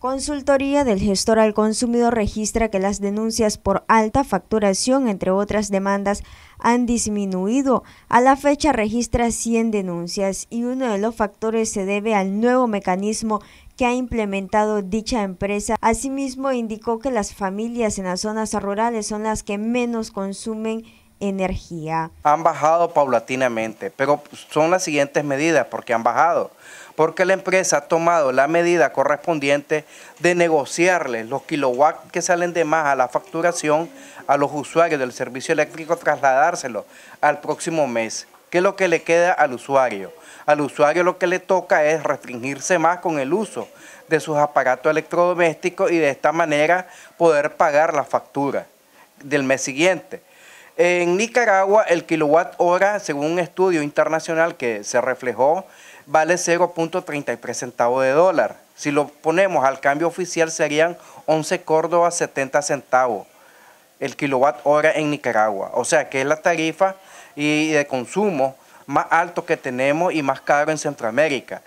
Consultoría del gestor al consumidor registra que las denuncias por alta facturación, entre otras demandas, han disminuido. A la fecha registra 100 denuncias y uno de los factores se debe al nuevo mecanismo que ha implementado dicha empresa. Asimismo, indicó que las familias en las zonas rurales son las que menos consumen energía. Han bajado paulatinamente, pero son las siguientes medidas porque han bajado. Porque la empresa ha tomado la medida correspondiente de negociarle los kilowatts que salen de más a la facturación a los usuarios del servicio eléctrico, trasladárselo al próximo mes. ¿Qué es lo que le queda al usuario? Al usuario lo que le toca es restringirse más con el uso de sus aparatos electrodomésticos y de esta manera poder pagar la factura del mes siguiente. En Nicaragua, el kilowatt hora, según un estudio internacional que se reflejó, vale 0.33 centavos de dólar. Si lo ponemos al cambio oficial, serían 11 Córdoba 70 centavos el kilowatt hora en Nicaragua. O sea que es la tarifa y de consumo más alto que tenemos y más caro en Centroamérica.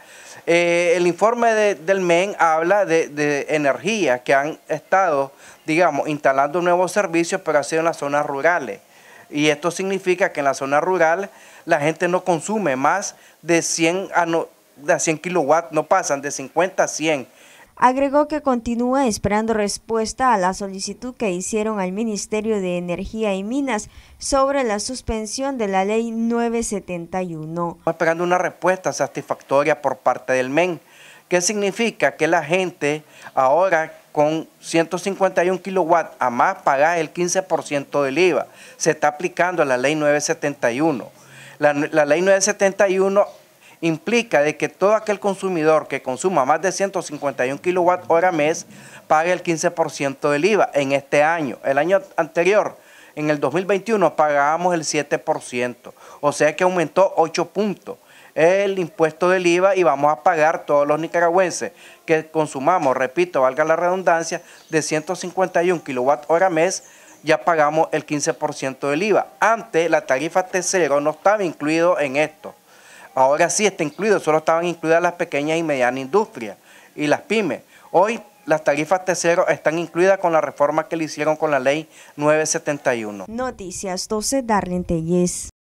Eh, el informe del MEN habla de, de, energía que han estado, digamos, instalando nuevos servicios, pero ha sido en las zonas rurales. Y esto significa que en la zona rural la gente no consume más de 100, a ah, no, de 100 kilowatts, no pasan de 50 a 100. Agregó que continúa esperando respuesta a la solicitud que hicieron al Ministerio de Energía y Minas sobre la suspensión de la ley 971. Estamos esperando una respuesta satisfactoria por parte del MEN. que significa? Que la gente ahora con 151 kilowatts a más pagás el 15% del IVA. Se está aplicando la ley 971. La, ley 971 implica de que todo aquel consumidor que consuma más de 151 kilowatt hora mes pague el 15% del IVA en este año. El año anterior, en el 2021, pagábamos el 7%, o sea que aumentó 8 puntos el impuesto del IVA y vamos a pagar todos los nicaragüenses que consumamos, repito, valga la redundancia, de 151 kilowatt hora mes, ya pagamos el 15% del IVA. Antes la tarifa T0 no estaba incluido en esto. Ahora sí está incluido, solo estaban incluidas las pequeñas y medianas industrias y las pymes. Hoy las tarifas T0 están incluidas con la reforma que le hicieron con la ley 971. Noticias 12 Darlene Tellez.